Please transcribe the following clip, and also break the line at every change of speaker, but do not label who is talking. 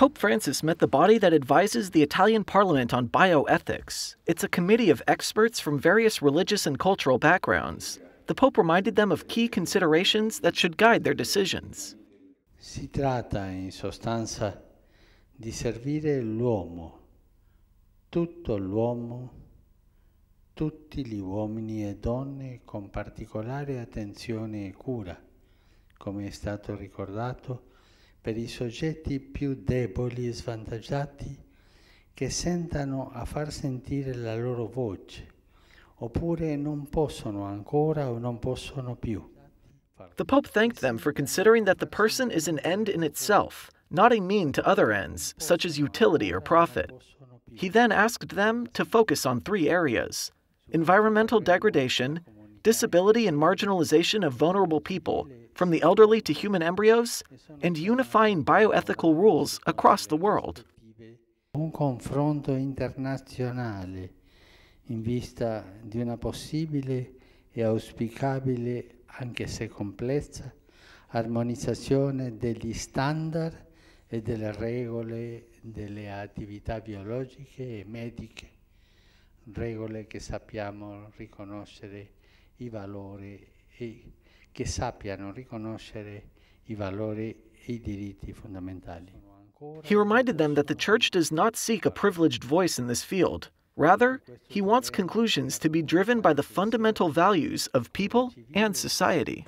Pope Francis met the body that advises the Italian Parliament on bioethics. It's a committee of experts from various religious and cultural backgrounds. The Pope reminded them of key considerations that should guide their decisions.
Si tratta in sostanza di servire l'uomo, tutto l'uomo, tutti gli uomini e donne con particolare attenzione e cura, come è stato ricordato per i soggetti più deboli e svantaggiati che sentano a far sentire la loro voce, oppure non possono ancora o non possono più. The Pope thanked them for considering that the person is an end
in itself, not a mean to other ends, such as utility or profit. He then asked them to focus on three areas environmental degradation, disability and marginalization of vulnerable people, from the elderly to human embryos, and unifying bioethical rules across the world.
Un confronto internazionale in vista di una possibile e auspicabile, anche se complessa, armonizzazione degli standard e delle regole delle attività biologiche e mediche, regole che sappiamo riconoscere i valori e che sappiano riconoscere i valori e i diritti fondamentali.
He reminded them that the Church does not seek a privileged voice in this field. Rather, he wants conclusions to be driven by the fundamental values of people and society.